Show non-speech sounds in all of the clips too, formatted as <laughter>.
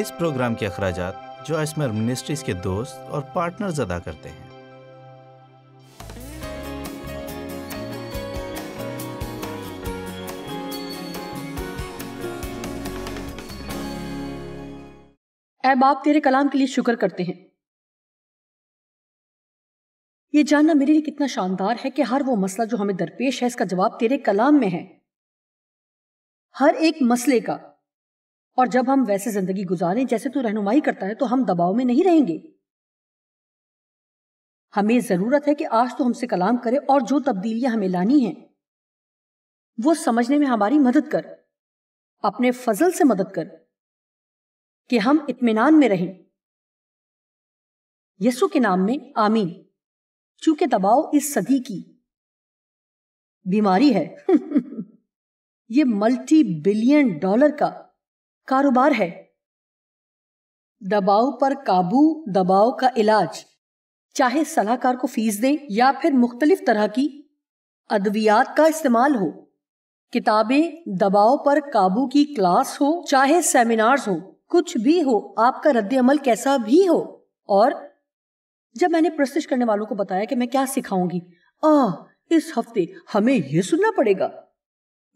اس programme کے اخراجات جو اسمر منسٹریز کے دوست اور پارٹنرز ادا کرتے ہیں اے باپ تیرے کلام کے لیے شکر کرتے ہیں یہ جاننا میرے لیے کتنا شاندار ہے کہ ہر وہ مسئلہ جو ہمیں درپیش ہے اس کا جواب تیرے کلام میں ہے ہر ایک مسئلے کا اور جب ہم ویسے زندگی گزاریں جیسے تو رہنمائی کرتا ہے تو ہم دباؤ میں نہیں رہیں گے ہمیں ضرورت ہے کہ آج تو ہم سے کلام کرے اور جو تبدیلیاں ہمیں لانی ہیں وہ سمجھنے میں ہماری مدد کر اپنے فضل سے مدد کر کہ ہم اطمینان میں رہیں یسو کے نام میں آمین چونکہ دباؤ اس صدی کی بیماری ہے <laughs> یہ ملٹی بلین ڈالر کا کاروبار ہے دباؤ پر قابو دباؤ کا علاج چاہے سلاحکار کو فیس دیں یا پھر مختلف طرح کی ادویات کا استعمال ہو کتابیں دباؤ پر کابو کی کلاس ہو چاہے سیمینارز ہو کچھ بھی ہو آپ کا رد عمل کیسا بھی ہو اور جب میں نے پرستش کرنے والوں کو بتایا کہ میں کیا سکھاؤں گی اس ہفتے ہمیں یہ سننا پڑے گا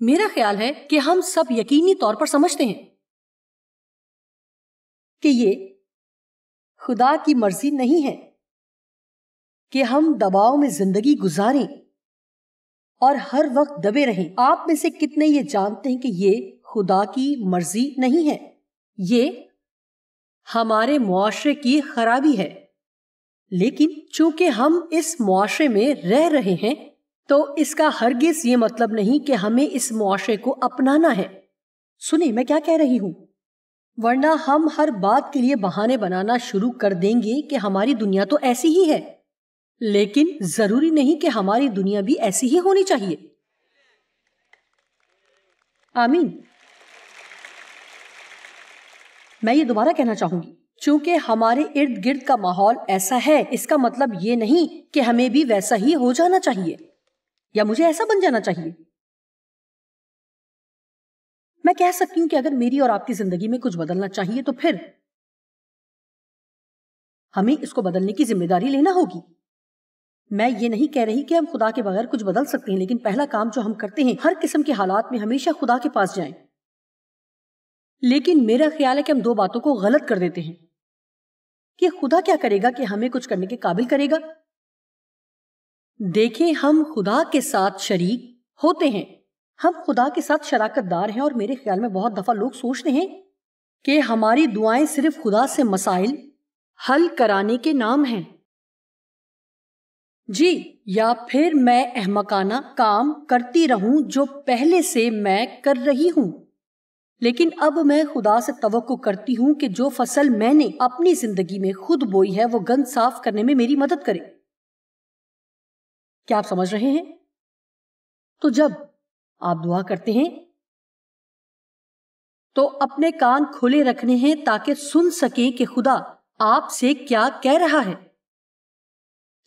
میرا خیال ہے کہ ہم سب یقینی طور پر سمجھتے ہیں کہ یہ خدا کی مرضی نہیں ہے کہ ہم دباؤ میں زندگی گزاریں اور ہر وقت دبے رہیں آپ میں سے کتنے یہ جانتے ہیں کہ یہ خدا کی مرضی نہیں ہے یہ ہمارے معاشرے کی خرابی ہے لیکن چونکہ ہم اس معاشرے میں رہ رہے ہیں تو اس کا ہرگز یہ مطلب نہیں کہ ہمیں اس معاشرے کو اپنانا ہے سنیں میں کیا کہہ رہی ہوں ورنہ ہم ہر بات کے لیے بہانے بنانا شروع کر دیں گے کہ ہماری دنیا تو ایسی ہی ہے لیکن ضروری نہیں کہ ہماری دنیا بھی ایسی ہی ہونی چاہیے آمین میں یہ دوبارہ کہنا چاہوں گی چونکہ ہمارے ارد گرد کا ماحول ایسا ہے اس کا مطلب یہ نہیں کہ ہمیں بھی ویسا ہی ہو جانا چاہیے یا مجھے ایسا بن جانا چاہیے میں کہہ سکتی ہوں کہ اگر میری اور آپ کی زندگی میں کچھ بدلنا چاہیے تو پھر ہمیں اس کو بدلنے کی ذمہ داری لینا ہوگی میں یہ نہیں کہہ رہی کہ ہم خدا کے بغیر کچھ بدل سکتے ہیں لیکن پہلا کام جو ہم کرتے ہیں ہر قسم کے حالات میں ہمیشہ خدا کے پاس جائیں لیکن میرا خیال ہے کہ ہم دو باتوں کو غلط کر دیتے ہیں کہ خدا کیا کرے گا کہ ہمیں کچھ کرنے کے قابل کرے گا دیکھیں ہم خدا کے ساتھ شریک ہوتے ہیں ہم خدا کے ساتھ شراکت دار ہیں اور میرے خیال میں بہت دفعہ لوگ سوچتے ہیں کہ ہماری دعائیں صرف خدا سے مسائل حل کرانے کے نام ہیں جی یا پھر میں احمقانہ کام کرتی رہوں جو پہلے سے میں کر رہی ہوں لیکن اب میں خدا سے توقع کرتی ہوں کہ جو فصل میں نے اپنی زندگی میں خود بوئی ہے وہ گند صاف کرنے میں میری مدد کرے کیا آپ سمجھ رہے ہیں تو جب آپ دعا کرتے ہیں تو اپنے کان کھلے رکھنے ہیں تاکہ سن سکیں کہ خدا آپ سے کیا کہہ رہا ہے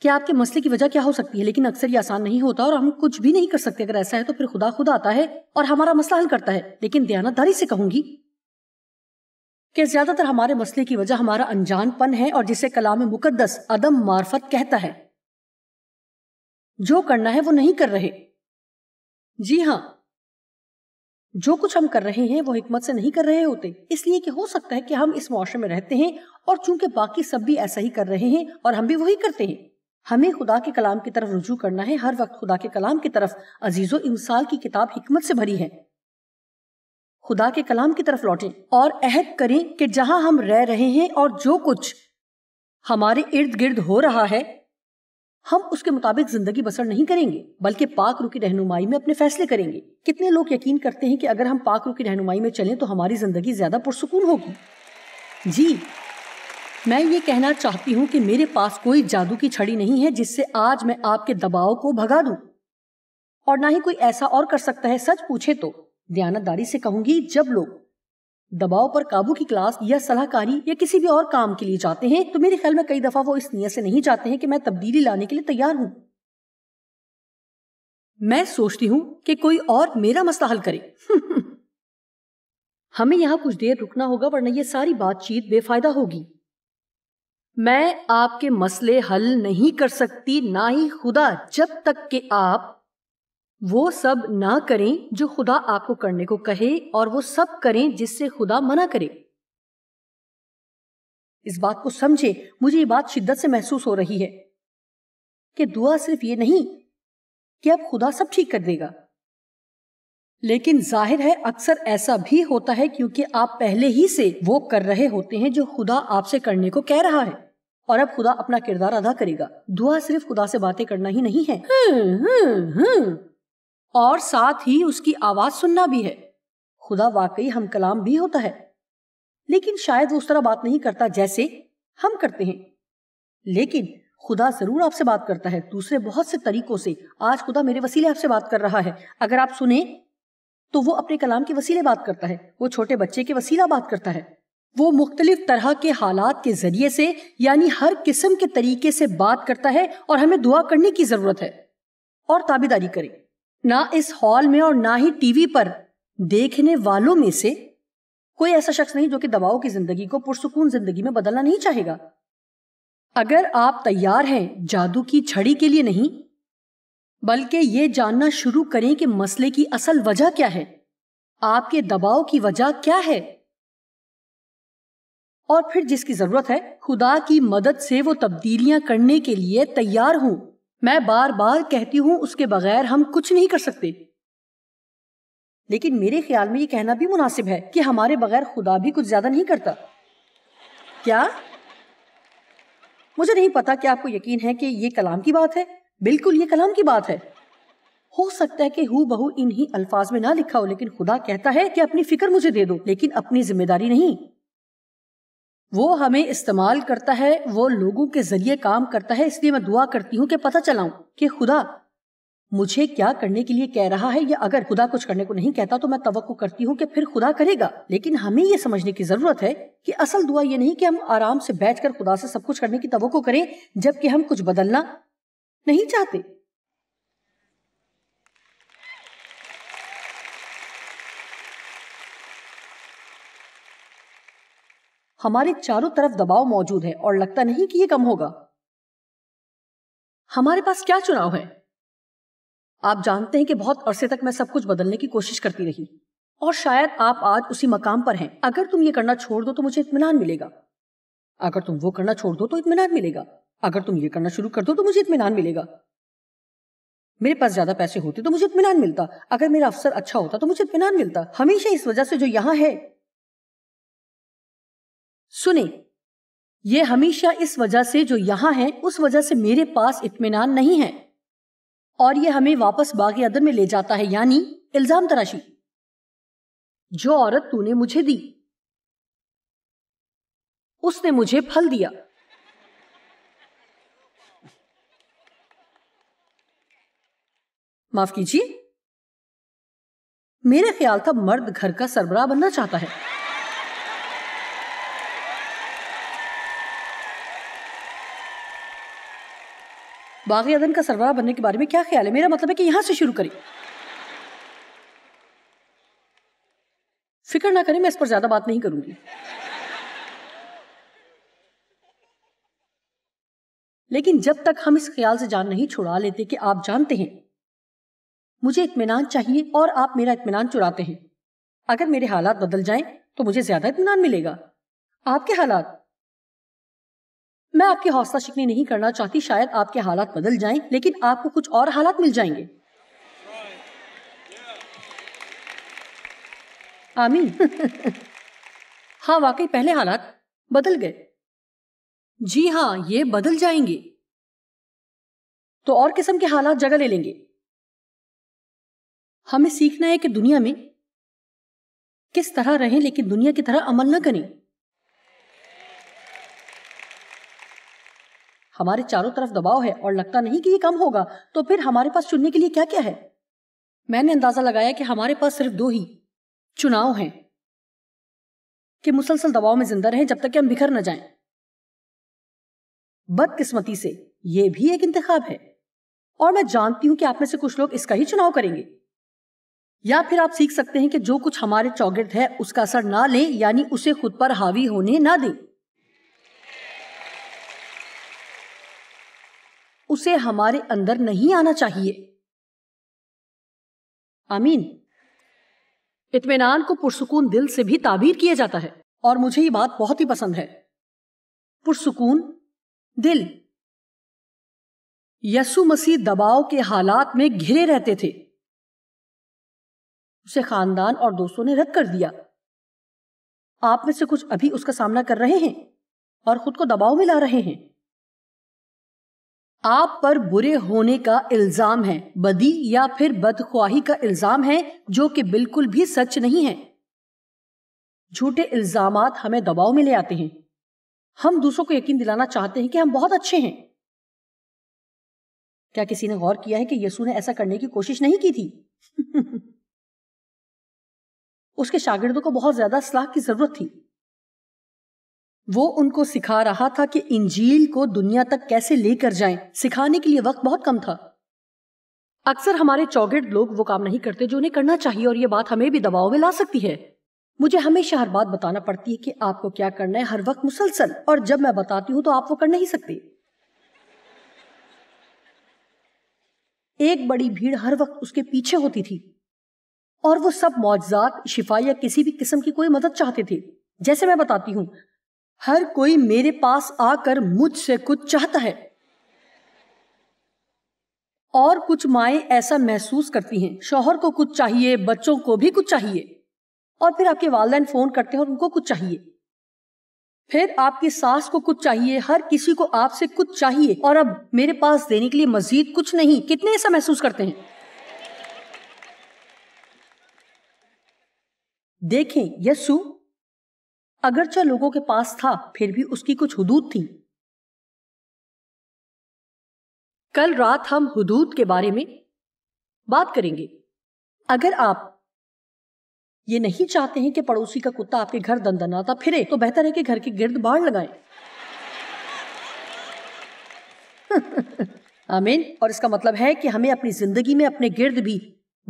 کیا آپ کے مسئلے کی وجہ کیا ہو سکتی ہے لیکن اکثر یہ آسان نہیں ہوتا اور ہم کچھ بھی نہیں کر سکتے اگر ایسا ہے تو پھر خدا خدا آتا ہے اور ہمارا مسئلہ حل کرتا ہے لیکن دیانت داری سے کہوں گی کہ زیادہ تر ہمارے مسئلے کی وجہ ہمارا انجان پن ہے اور جسے کلام مقدس عدم معرفت کہتا ہے جو کرنا ہے وہ نہیں کر رہے جی ہاں جو کچھ ہم کر رہے ہیں وہ حکمت سے نہیں کر رہے ہوتے اس لیے کہ ہو سکتا ہے کہ ہم اس معاشرے میں رہتے ہیں اور چونکہ باقی سب بھی ایسا ہی کر رہے ہیں اور ہم بھی وہی کرتے ہیں ہمیں خدا کے کلام کی طرف رجوع کرنا ہے ہر وقت خدا کے کلام کی طرف عزیز و انسال کی کتاب حکمت سے بھری ہے خدا کے کلام کی طرف لوٹیں اور عہد کریں کہ جہاں ہم رہ رہے ہیں اور جو کچھ ہمارے ارد گرد ہو رہا ہے ہم اس کے مطابق زندگی بسر نہیں کریں گے بلکہ پاک روکی رہنمائی میں اپنے فیصلے کریں گے کتنے لوگ یقین کرتے ہیں کہ اگر ہم پاک کی رہنمائی میں چلیں تو ہماری زندگی زیادہ پرسکون ہوگی جی میں یہ کہنا چاہتی ہوں کہ میرے پاس کوئی جادو کی چھڑی نہیں ہے جس سے آج میں آپ کے دباؤ کو بھگا دوں اور نہ ہی کوئی ایسا اور کر سکتا ہے سچ پوچھے تو داری سے کہوں گی جب لوگ دباؤ پر قابو کی کلاس یا صلاح کاری یا کسی بھی اور کام کے لیے جاتے ہیں تو میرے خیال میں کئی دفعہ وہ اس نیت سے نہیں جاتے ہیں کہ میں تبدیلی لانے کے لیے تیار ہوں میں سوچتی ہوں کہ کوئی اور میرا مسئلہ حل کرے <laughs> ہمیں یہاں کچھ دیر رکنا ہوگا ورنہ یہ ساری بات چیت بے فائدہ ہوگی میں آپ کے مسئلے حل نہیں کر سکتی نہ ہی خدا جب تک کہ آپ وہ سب نہ کریں جو خدا آپ کو کرنے کو کہے اور وہ سب کریں جس سے خدا منع کرے اس بات کو سمجھے مجھے یہ بات شدت سے محسوس ہو رہی ہے کہ کہ دعا صرف یہ نہیں اب خدا سب ٹھیک کر دے گا لیکن ظاہر ہے اکثر ایسا بھی ہوتا ہے کیونکہ آپ پہلے ہی سے وہ کر رہے ہوتے ہیں جو خدا آپ سے کرنے کو کہہ رہا ہے اور اب خدا اپنا کردار ادا کرے گا دعا صرف خدا سے باتیں کرنا ہی نہیں ہے ہاں، ہاں، ہاں۔ اور ساتھ ہی اس کی آواز سننا بھی ہے خدا واقعی ہم کلام بھی ہوتا ہے لیکن شاید وہ اس طرح بات نہیں کرتا جیسے ہم کرتے ہیں لیکن خدا ضرور آپ سے بات کرتا ہے دوسرے بہت سے طریقوں سے آج خدا میرے وسیلے آپ سے بات کر رہا ہے اگر آپ سنیں تو وہ اپنے کلام کے وسیلے بات کرتا ہے وہ چھوٹے بچے کے وسیلہ بات کرتا ہے وہ مختلف طرح کے حالات کے ذریعے سے یعنی ہر قسم کے طریقے سے بات کرتا ہے اور ہمیں دعا کرنے کی ضرورت ہے اور تابیداری کریں نہ اس ہال میں اور نہ ہی ٹی وی پر دیکھنے والوں میں سے کوئی ایسا شخص نہیں جو کہ دباؤ کی زندگی کو پرسکون زندگی میں بدلنا نہیں چاہے گا اگر آپ تیار ہیں جادو کی چھڑی کے لیے نہیں بلکہ یہ جاننا شروع کریں کہ مسئلے کی اصل وجہ کیا ہے آپ کے دباؤ کی وجہ کیا ہے اور پھر جس کی ضرورت ہے خدا کی مدد سے وہ تبدیلیاں کرنے کے لیے تیار ہوں میں بار بار کہتی ہوں اس کے بغیر ہم کچھ نہیں کر سکتے لیکن میرے خیال میں یہ کہنا بھی مناسب ہے کہ ہمارے بغیر خدا بھی کچھ زیادہ نہیں کرتا کیا مجھے نہیں پتا کہ آپ کو یقین ہے کہ یہ کلام کی بات ہے بالکل یہ کلام کی بات ہے ہو سکتا ہے کہ ہو بہو انہی الفاظ میں نہ لکھا ہو لیکن خدا کہتا ہے کہ اپنی فکر مجھے دے دو لیکن اپنی ذمہ داری نہیں وہ ہمیں استعمال کرتا ہے وہ لوگوں کے ذریعے کام کرتا ہے اس لیے میں دعا کرتی ہوں کہ پتہ چلاؤں کہ خدا مجھے کیا کرنے کے لیے کہہ رہا ہے یا اگر خدا کچھ کرنے کو نہیں کہتا تو میں توقع کرتی ہوں کہ پھر خدا کرے گا لیکن ہمیں یہ سمجھنے کی ضرورت ہے کہ اصل دعا یہ نہیں کہ ہم آرام سے بیٹھ کر خدا سے سب کچھ کرنے کی توقع کریں جبکہ ہم کچھ بدلنا نہیں چاہتے ہمارے چاروں طرف دباؤ موجود ہے اور لگتا نہیں کہ یہ کم ہوگا ہمارے پاس کیا چناؤ ہے آپ جانتے ہیں کہ بہت عرصے تک میں سب کچھ بدلنے کی کوشش کرتی رہی اور شاید آپ آج اسی مقام پر ہیں اگر تم یہ کرنا چھوڑ دو تو مجھے اطمینان ملے گا اگر تم وہ کرنا چھوڑ دو تو اطمینان ملے گا اگر تم یہ کرنا شروع کر دو تو مجھے اطمینان ملے گا میرے پاس زیادہ پیسے ہوتے تو مجھے اطمینان ملتا اگر میرا افسر اچھا ہوتا تو مجھے اطمینان ملتا ہمیشہ اس وجہ سے جو یہاں ہے سنیں یہ ہمیشہ اس وجہ سے جو یہاں ہیں اس وجہ سے میرے پاس اطمینان نہیں ہے اور یہ ہمیں واپس باغی عدم میں لے جاتا ہے یعنی الزام تراشی جو عورت نے مجھے دی اس نے مجھے پھل دیا معاف کیجیے میرے خیال تھا مرد گھر کا سربراہ بننا چاہتا ہے کا سربراہ بننے کے بارے میں کیا خیال ہے میرا مطلب ہے کہ یہاں سے شروع کریں فکر نہ کریں میں اس پر زیادہ بات نہیں کروں گی لیکن جب تک ہم اس خیال سے جان نہیں چھڑا لیتے کہ آپ جانتے ہیں مجھے اطمینان چاہیے اور آپ میرا اطمینان چراتے ہیں اگر میرے حالات بدل جائیں تو مجھے زیادہ اطمینان ملے گا آپ کے حالات میں آپ کی حوصلہ شکنی نہیں کرنا چاہتی شاید آپ کے حالات بدل جائیں لیکن آپ کو کچھ اور حالات مل جائیں گے آمین <laughs> ہاں واقعی پہلے حالات بدل گئے جی ہاں یہ بدل جائیں گے تو اور قسم کے حالات جگہ لے لیں گے ہمیں سیکھنا ہے کہ دنیا میں کس طرح رہیں لیکن دنیا کی طرح عمل نہ کریں ہمارے چاروں طرف دباؤ ہے اور لگتا نہیں کہ یہ کم ہوگا تو پھر ہمارے پاس چننے کے لیے کیا کیا ہے میں نے اندازہ لگایا کہ کہ ہمارے پاس صرف دو ہی چناؤ ہیں مسلسل دباؤ میں زندہ رہیں جب تک کہ ہم بکھر نہ جائیں بدقسمتی سے یہ بھی ایک انتخاب ہے اور میں جانتی ہوں کہ آپ میں سے کچھ لوگ اس کا ہی چناؤ کریں گے یا پھر آپ سیکھ سکتے ہیں کہ جو کچھ ہمارے چوگرد ہے اس کا اثر نہ لیں یعنی اسے خود پر حاوی ہونے نہ دیں اسے ہمارے اندر نہیں آنا چاہیے آمین اطمینان کو پرسکون دل سے بھی تعبیر کیا جاتا ہے اور مجھے یہ بات بہت ہی پسند ہے پرسکون دل یسو مسیح دباؤ کے حالات میں گھرے رہتے تھے اسے خاندان اور دوستوں نے رد کر دیا آپ میں سے کچھ ابھی اس کا سامنا کر رہے ہیں اور خود کو دباؤ میں لا رہے ہیں آپ پر برے ہونے کا الزام ہے بدی یا پھر بدخواہی کا الزام ہے جو کہ بالکل بھی سچ نہیں ہے جھوٹے الزامات ہمیں دباؤ میں لے آتے ہیں ہم دوسروں کو یقین دلانا چاہتے ہیں کہ ہم بہت اچھے ہیں کیا کسی نے غور کیا ہے کہ یسو نے ایسا کرنے کی کوشش نہیں کی تھی <laughs> اس کے شاگردوں کو بہت زیادہ اصلاح کی ضرورت تھی وہ ان کو سکھا رہا تھا کہ انجیل کو دنیا تک کیسے لے کر جائیں سکھانے کے لیے وقت بہت کم تھا اکثر ہمارے چوگٹ لوگ وہ کام نہیں کرتے جو انہیں کرنا چاہیے اور یہ بات ہمیں بھی دباؤ میں لا سکتی ہے مجھے ہمیشہ ہر بات بتانا پڑتی ہے کہ آپ کو کیا کرنا ہے ہر وقت مسلسل اور جب میں بتاتی ہوں تو آپ وہ کر نہیں سکتے ایک بڑی بھیڑ ہر وقت اس کے پیچھے ہوتی تھی اور وہ سب معجزات شفا یا کسی بھی قسم کی کوئی مدد چاہتے تھے جیسے میں بتاتی ہوں ہر کوئی میرے پاس آ کر مجھ سے کچھ چاہتا ہے اور کچھ مائیں ایسا محسوس کرتی ہیں شوہر کو کچھ چاہیے بچوں کو بھی کچھ چاہیے اور پھر آپ کے والدین فون کرتے ہیں اور ان کو کچھ چاہیے پھر آپ کی ساس کو کچھ چاہیے ہر کسی کو آپ سے کچھ چاہیے اور اب میرے پاس دینے کے لیے مزید کچھ نہیں کتنے ایسا محسوس کرتے ہیں دیکھیں یسو اگرچہ لوگوں کے پاس تھا پھر بھی اس کی کچھ حدود تھی کل رات ہم حدود کے بارے میں بات کریں گے اگر آپ یہ نہیں چاہتے ہیں کہ پڑوسی کا کتا آپ کے گھر دندناتا پھرے تو بہتر ہے کہ گھر کے گرد باڑ لگائیں <laughs> آمین اور اس کا مطلب ہے کہ ہمیں اپنی زندگی میں اپنے گرد بھی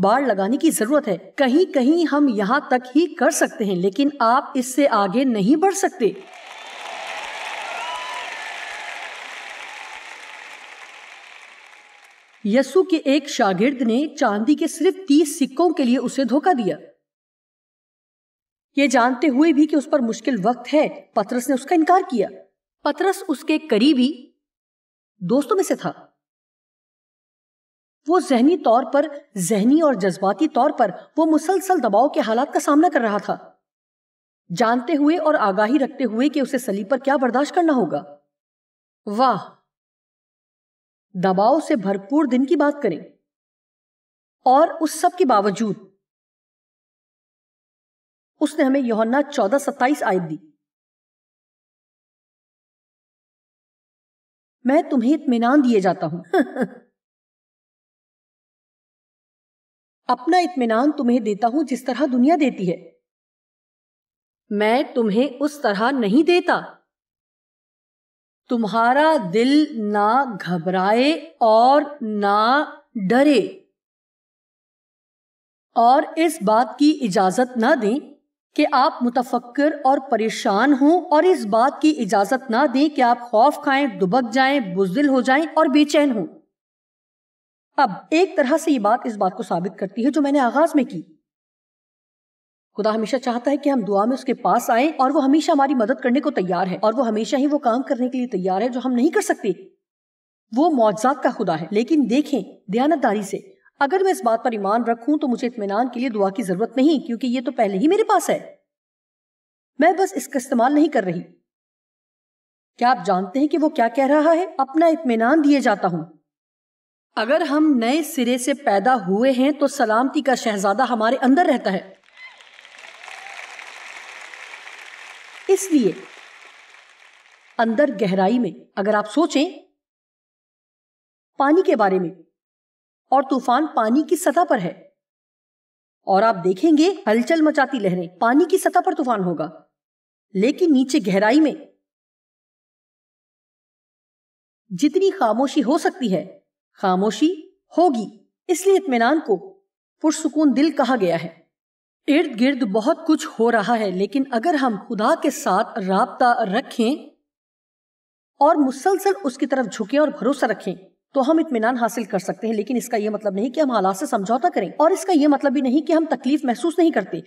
باڑ لگانے کی ضرورت ہے کہیں کہیں ہم یہاں تک ہی کر سکتے ہیں لیکن آپ اس سے آگے نہیں بڑھ سکتے یسو کے ایک شاگرد نے چاندی کے صرف تیس سکوں کے لیے اسے دھوکہ دیا یہ جانتے ہوئے بھی کہ اس پر مشکل وقت ہے پترس نے اس کا انکار کیا پترس اس کے قریبی دوستوں میں سے تھا وہ ذہنی طور پر ذہنی اور جذباتی طور پر وہ مسلسل دباؤ کے حالات کا سامنا کر رہا تھا جانتے ہوئے اور آگاہی رکھتے ہوئے کہ اسے سلی پر کیا برداشت کرنا ہوگا واہ دباؤ سے بھرپور دن کی بات کریں اور اس سب کے باوجود اس نے ہمیں یونا چودہ ستائیس عائد دی میں تمہیں اطمینان دیے جاتا ہوں <laughs> اپنا اطمینان تمہیں دیتا ہوں جس طرح دنیا دیتی ہے میں تمہیں اس طرح نہیں دیتا تمہارا دل نہ گھبرائے اور نہ ڈرے اور اس بات کی اجازت نہ دیں کہ آپ متفکر اور پریشان ہوں اور اس بات کی اجازت نہ دیں کہ آپ خوف کھائیں دبک جائیں بزدل ہو جائیں اور بے چین ہوں اب ایک طرح سے یہ بات اس بات کو ثابت کرتی ہے جو میں نے آغاز میں کی خدا ہمیشہ چاہتا ہے کہ ہم دعا میں اس کے پاس آئیں اور وہ ہمیشہ ہماری مدد کرنے کو تیار ہے اور وہ ہمیشہ ہی وہ کام کرنے کے لیے تیار ہے جو ہم نہیں کر سکتے وہ معجزات کا خدا ہے لیکن دیکھیں دیانتداری سے اگر میں اس بات پر ایمان رکھوں تو مجھے اطمینان کے لیے دعا کی ضرورت نہیں کیونکہ یہ تو پہلے ہی میرے پاس ہے میں بس اس کا استعمال نہیں کر رہی کیا آپ جانتے ہیں کہ وہ کیا کہہ رہا ہے اپنا اطمینان دیے جاتا ہوں اگر ہم نئے سرے سے پیدا ہوئے ہیں تو سلامتی کا شہزادہ ہمارے اندر رہتا ہے اس لیے اندر گہرائی میں اگر آپ سوچیں پانی کے بارے میں اور طوفان پانی کی سطح پر ہے اور آپ دیکھیں گے ہلچل مچاتی لہریں پانی کی سطح پر طوفان ہوگا لیکن نیچے گہرائی میں جتنی خاموشی ہو سکتی ہے خاموشی ہوگی اس لیے اطمینان کو پرسکون دل کہا گیا ہے ارد گرد بہت کچھ ہو رہا ہے لیکن اگر ہم خدا کے ساتھ رابطہ رکھیں اور مسلسل اس کی طرف جھکیں اور بھروسہ رکھیں تو ہم اطمینان حاصل کر سکتے ہیں لیکن اس کا یہ مطلب نہیں کہ ہم حالات سے سمجھوتا کریں اور اس کا یہ مطلب بھی نہیں کہ ہم تکلیف محسوس نہیں کرتے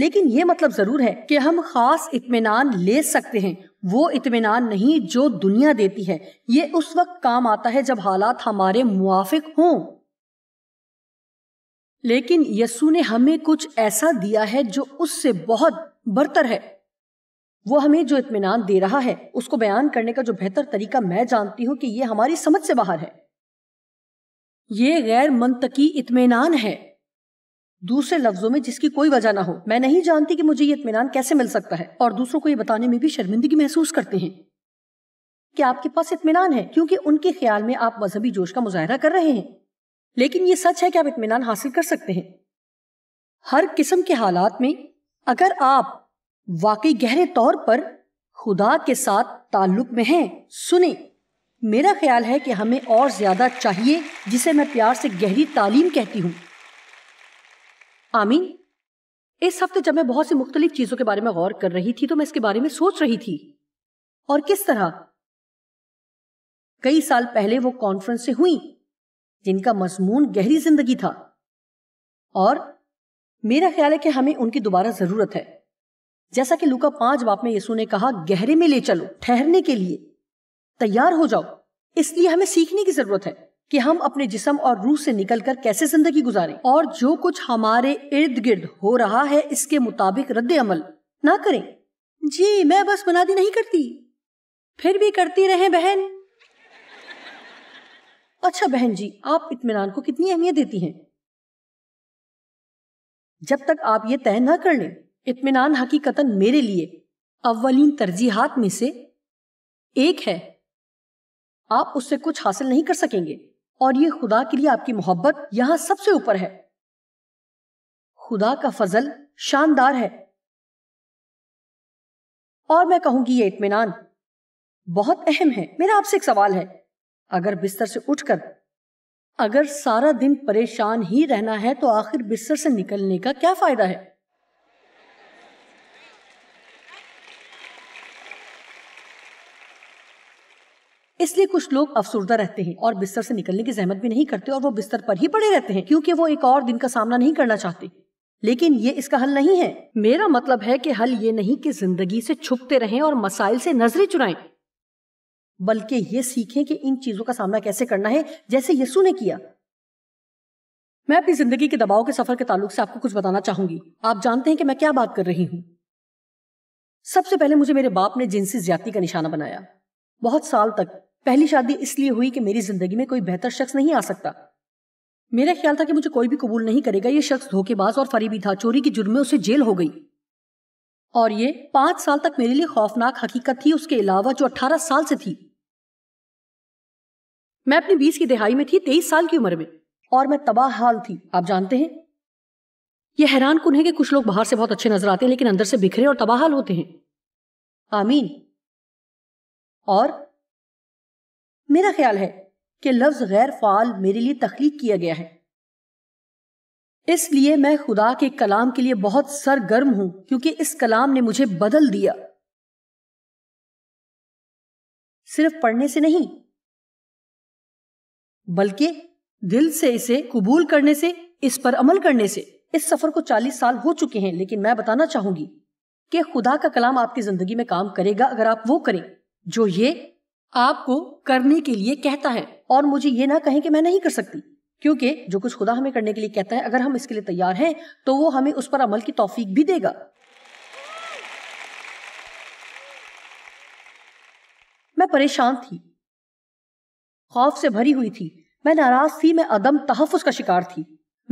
لیکن یہ مطلب ضرور ہے کہ ہم خاص اطمینان لے سکتے ہیں وہ اطمینان نہیں جو دنیا دیتی ہے یہ اس وقت کام آتا ہے جب حالات ہمارے موافق ہوں لیکن یسو نے ہمیں کچھ ایسا دیا ہے جو اس سے بہت برتر ہے وہ ہمیں جو اطمینان دے رہا ہے اس کو بیان کرنے کا جو بہتر طریقہ میں جانتی ہوں کہ یہ ہماری سمجھ سے باہر ہے یہ غیر منطقی اطمینان ہے دوسرے لفظوں میں جس کی کوئی وجہ نہ ہو میں نہیں جانتی کہ مجھے یہ اطمینان کیسے مل سکتا ہے اور دوسروں کو یہ بتانے میں بھی شرمندگی محسوس کرتے ہیں کہ آپ کے پاس اطمینان ہے کیونکہ ان کے خیال میں آپ مذہبی جوش کا مظاہرہ کر رہے ہیں لیکن یہ سچ ہے کہ آپ اطمینان حاصل کر سکتے ہیں ہر قسم کے حالات میں اگر آپ واقعی گہرے طور پر خدا کے ساتھ تعلق میں ہیں سنیں میرا خیال ہے کہ ہمیں اور زیادہ چاہیے جسے میں پیار سے گہری تعلیم کہتی ہوں آمین اس ہفتے جب میں بہت سی مختلف چیزوں کے بارے میں غور کر رہی تھی تو میں اس کے بارے میں سوچ رہی تھی اور کس طرح کئی سال پہلے وہ کانفرنس سے ہوئی جن کا مضمون گہری زندگی تھا اور میرا خیال ہے کہ ہمیں ان کی دوبارہ ضرورت ہے جیسا کہ لوکا پانچ باپ میں یسو نے کہا گہرے میں لے چلو ٹھہرنے کے لیے تیار ہو جاؤ اس لیے ہمیں سیکھنے کی ضرورت ہے کہ ہم اپنے جسم اور روح سے نکل کر کیسے زندگی گزاریں اور جو کچھ ہمارے ارد گرد ہو رہا ہے اس کے مطابق رد عمل نہ کریں جی میں بس منادی نہیں کرتی پھر بھی کرتی رہیں بہن اچھا بہن جی آپ اطمینان کو کتنی اہمیت دیتی ہیں جب تک آپ یہ طے نہ کر لیں اطمینان حقیقت میرے لیے اولین ترجیحات میں سے ایک ہے آپ اس سے کچھ حاصل نہیں کر سکیں گے اور یہ خدا کے لیے آپ کی محبت یہاں سب سے اوپر ہے خدا کا فضل شاندار ہے اور میں کہوں گی یہ اطمینان بہت اہم ہے میرا آپ سے ایک سوال ہے اگر بستر سے اٹھ کر اگر سارا دن پریشان ہی رہنا ہے تو آخر بستر سے نکلنے کا کیا فائدہ ہے اس لیے کچھ لوگ افسردہ رہتے ہیں اور بستر سے نکلنے کی زحمت بھی نہیں کرتے اور وہ بستر پر ہی پڑے رہتے ہیں کیونکہ وہ ایک اور دن کا سامنا نہیں کرنا چاہتے لیکن یہ اس کا حل نہیں ہے میرا مطلب ہے کہ حل یہ نہیں کہ زندگی سے چھپتے رہیں اور مسائل سے نظریں چرائیں یہ سیکھیں کہ ان چیزوں کا سامنا کیسے کرنا ہے جیسے یسو نے کیا میں اپنی زندگی کے دباؤ کے سفر کے تعلق سے آپ کو کچھ بتانا چاہوں گی آپ جانتے ہیں کہ میں کیا بات کر رہی ہوں سب سے پہلے مجھے میرے باپ نے جنسی زیادتی کا نشانہ بنایا بہت سال تک پہلی شادی اس لیے ہوئی کہ میری زندگی میں کوئی بہتر شخص نہیں آ سکتا میرا خیال تھا کہ مجھے کوئی بھی قبول نہیں کرے گا یہ شخص دھوکے باز اور فریبی تھا چوری کی جرم میں اسے جیل ہو گئی اور یہ پانچ سال تک میرے لیے خوفناک حقیقت تھی اس کے علاوہ جو اٹھارہ سال سے تھی میں اپنی بیس کی دہائی میں تھی تیئیس سال کی عمر میں اور میں تباہ حال تھی آپ جانتے ہیں یہ حیران کن ہے کہ کچھ لوگ باہر سے بہت اچھے نظر آتے ہیں لیکن اندر سے بکھرے اور تباہ حال ہوتے ہیں آمین اور میرا خیال ہے کہ لفظ غیر فعال میرے لیے تخلیق کیا گیا ہے اس لیے میں خدا کے کلام کے لیے بہت سرگرم ہوں کیونکہ اس کلام نے مجھے بدل دیا صرف پڑھنے سے نہیں بلکہ دل سے اسے قبول کرنے سے اس پر عمل کرنے سے اس سفر کو چالیس سال ہو چکے ہیں لیکن میں بتانا چاہوں گی کہ خدا کا کلام آپ کی زندگی میں کام کرے گا اگر آپ وہ کریں جو یہ آپ کو کرنے کے لیے کہتا ہے اور مجھے یہ نہ کہیں کہ میں نہیں کر سکتی کیونکہ جو کچھ خدا ہمیں کرنے کے لیے کہتا ہے اگر ہم اس کے لیے تیار ہیں تو وہ ہمیں اس پر عمل کی توفیق بھی دے گا میں پریشان تھی خوف سے بھری ہوئی تھی میں ناراض تھی میں عدم تحفظ کا شکار تھی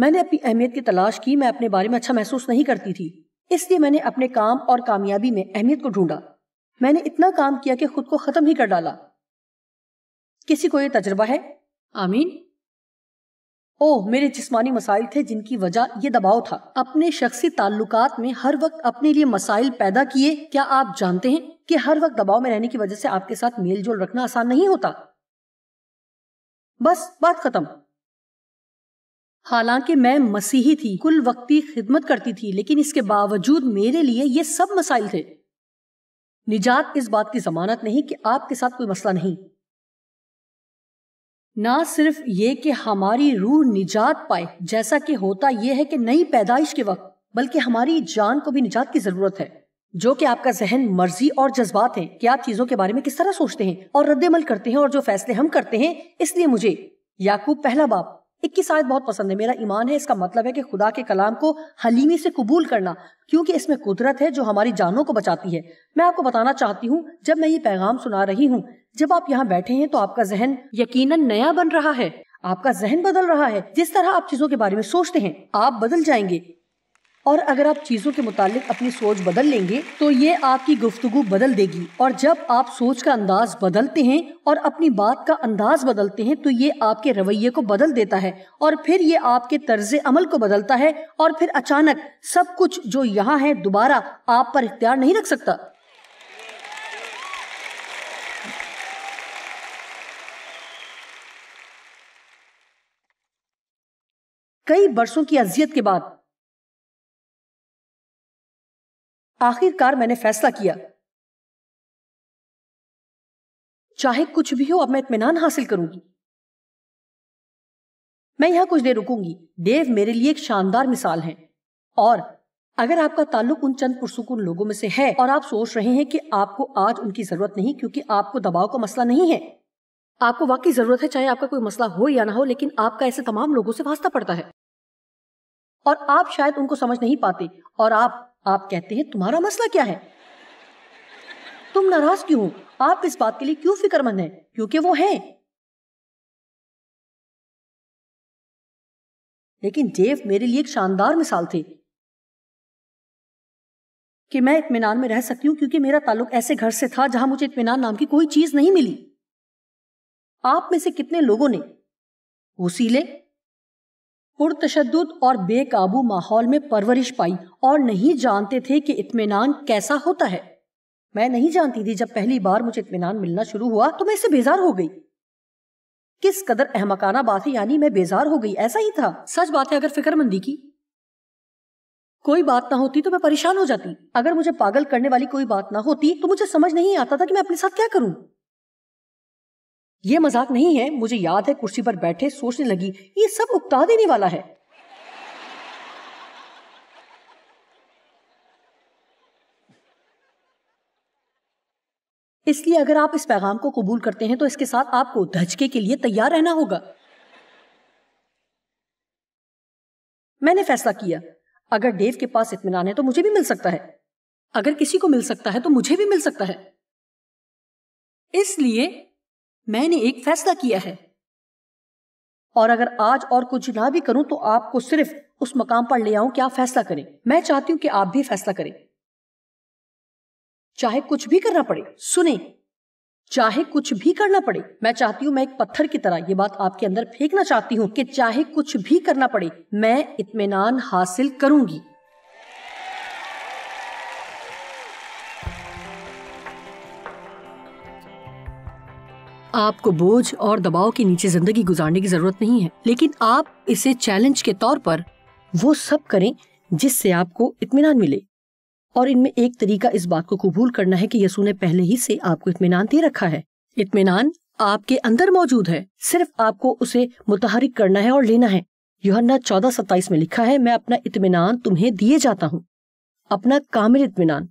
میں نے اپنی اہمیت کی تلاش کی میں اپنے بارے میں اچھا محسوس نہیں کرتی تھی اس لیے میں نے اپنے کام اور کامیابی میں اہمیت کو ڈھونڈا میں نے اتنا کام کیا کہ خود کو ختم ہی کر ڈالا کسی کو یہ تجربہ ہے آمین او میرے جسمانی مسائل تھے جن کی وجہ یہ دباؤ تھا اپنے شخصی تعلقات میں ہر وقت اپنے لیے مسائل پیدا کیے کیا آپ جانتے ہیں کہ ہر وقت دباؤ میں رہنے کی وجہ سے آپ کے ساتھ میل جول رکھنا آسان نہیں ہوتا بس بات ختم حالانکہ میں مسیحی تھی کل وقتی خدمت کرتی تھی لیکن اس کے باوجود میرے لیے یہ سب مسائل تھے نجات اس بات کی ضمانت نہیں کہ آپ کے ساتھ کوئی مسئلہ نہیں نہ صرف یہ کہ ہماری روح نجات پائے جیسا کہ ہوتا یہ ہے کہ نئی پیدائش کے وقت بلکہ ہماری جان کو بھی نجات کی ضرورت ہے جو کہ آپ کا ذہن مرضی اور جذبات ہیں کہ آپ چیزوں کے بارے میں کس طرح سوچتے ہیں اور رد عمل کرتے ہیں اور جو فیصلے ہم کرتے ہیں اس لیے مجھے یاقوب پہلا باپ اکیس آیت بہت پسند ہے میرا ایمان ہے اس کا مطلب ہے کہ خدا کے کلام کو حلیمی سے قبول کرنا کیونکہ اس میں قدرت ہے جو ہماری جانوں کو بچاتی ہے میں آپ کو بتانا چاہتی ہوں جب میں یہ پیغام سنا رہی ہوں جب آپ یہاں بیٹھے ہیں تو آپ کا ذہن یقیناً نیا بن رہا ہے آپ کا ذہن بدل رہا ہے جس طرح آپ چیزوں کے بارے میں سوچتے ہیں آپ بدل جائیں گے اور اگر آپ چیزوں کے متعلق اپنی سوچ بدل لیں گے تو یہ آپ کی گفتگو بدل دے گی اور جب آپ سوچ کا انداز بدلتے ہیں اور اپنی بات کا انداز بدلتے ہیں تو یہ آپ کے رویے کو بدل دیتا ہے اور پھر پھر یہ آپ کے طرز عمل کو بدلتا ہے اور اچانک سب کچھ جو یہاں ہے دوبارہ آپ پر اختیار نہیں رکھ سکتا کئی برسوں کی اذیت کے بعد آخر کار میں نے فیصلہ کیا چاہے کچھ بھی ہو اب میں حاصل کروں گی میں یہاں کچھ دیر رکوں گی دیو میرے لیے ایک شاندار مثال اور اگر آپ کا تعلق ان چند پرسکون لوگوں میں سے ہے اور آپ سوچ رہے ہیں کہ آپ کو آج ان کی ضرورت نہیں کیونکہ آپ کو دباؤ کا مسئلہ نہیں ہے آپ کو واقعی ضرورت ہے چاہے آپ کا کوئی مسئلہ ہو یا نہ ہو لیکن آپ کا ایسے تمام لوگوں سے واسطہ پڑتا ہے اور آپ شاید ان کو سمجھ نہیں پاتے اور آپ آپ کہتے ہیں تمہارا مسئلہ کیا ہے تم ناراض کیوں ہو آپ اس بات کے لیے کیوں فکر مند ہیں کیونکہ وہ ہیں لیکن ڈیو میرے لیے ایک شاندار مثال تھے کہ میں اطمینان میں رہ سکتی ہوں کیونکہ میرا تعلق ایسے گھر سے تھا جہاں مجھے اطمینان نام کی کوئی چیز نہیں ملی آپ میں سے کتنے لوگوں نے وسیلے پرتشدد اور بے قابو ماحول میں پرورش پائی اور نہیں جانتے تھے کہ اطمینان کیسا ہوتا ہے میں نہیں جانتی تھی جب پہلی بار مجھے اطمینان ملنا شروع ہوا تو میں اسے بیزار ہو گئی کس قدر احمقانہ بات ہے یعنی میں بیزار ہو گئی ایسا ہی تھا سچ بات ہے اگر فکر مندی کی کوئی بات نہ ہوتی تو میں پریشان ہو جاتی اگر مجھے پاگل کرنے والی کوئی بات نہ ہوتی تو مجھے سمجھ نہیں آتا تھا کہ میں اپنے ساتھ کیا کروں یہ مذاق نہیں ہے مجھے یاد ہے کرسی پر بیٹھے سوچنے لگی یہ سب اکتا دینے والا ہے اس لیے اگر آپ اس پیغام کو قبول کرتے ہیں تو اس کے ساتھ آپ کو دھجکے کے لیے تیار رہنا ہوگا میں نے فیصلہ کیا اگر ڈیو کے پاس اطمینان ہے تو مجھے بھی مل سکتا ہے اگر کسی کو مل سکتا ہے تو مجھے بھی مل سکتا ہے اس لیے میں نے ایک فیصلہ کیا ہے اور اگر آج اور کچھ نہ بھی کروں تو آپ کو صرف اس مقام پر لے آؤں کہ آپ فیصلہ کریں میں چاہتی ہوں کہ آپ بھی فیصلہ کریں چاہے کچھ بھی کرنا پڑے سنیں چاہے کچھ بھی کرنا پڑے میں چاہتی ہوں میں ایک پتھر کی طرح یہ بات آپ کے اندر پھینکنا چاہتی ہوں کہ چاہے کچھ بھی کرنا پڑے میں اطمینان حاصل کروں گی آپ کو بوجھ اور دباؤ کے نیچے زندگی گزارنے کی ضرورت نہیں ہے لیکن آپ اسے چیلنج کے طور پر وہ سب کریں جس سے آپ کو اطمینان ملے اور ان میں ایک طریقہ اس بات کو قبول کرنا ہے کہ یسو نے پہلے ہی سے آپ کو اطمینان دے رکھا ہے اطمینان آپ کے اندر موجود ہے صرف آپ کو اسے متحرک کرنا ہے اور لینا ہے یوہنا چودہ ستائیس میں لکھا ہے میں اپنا اطمینان تمہیں دیے جاتا ہوں اپنا کامل اطمینان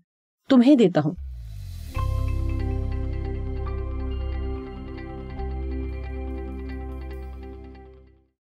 تمہیں دیتا ہوں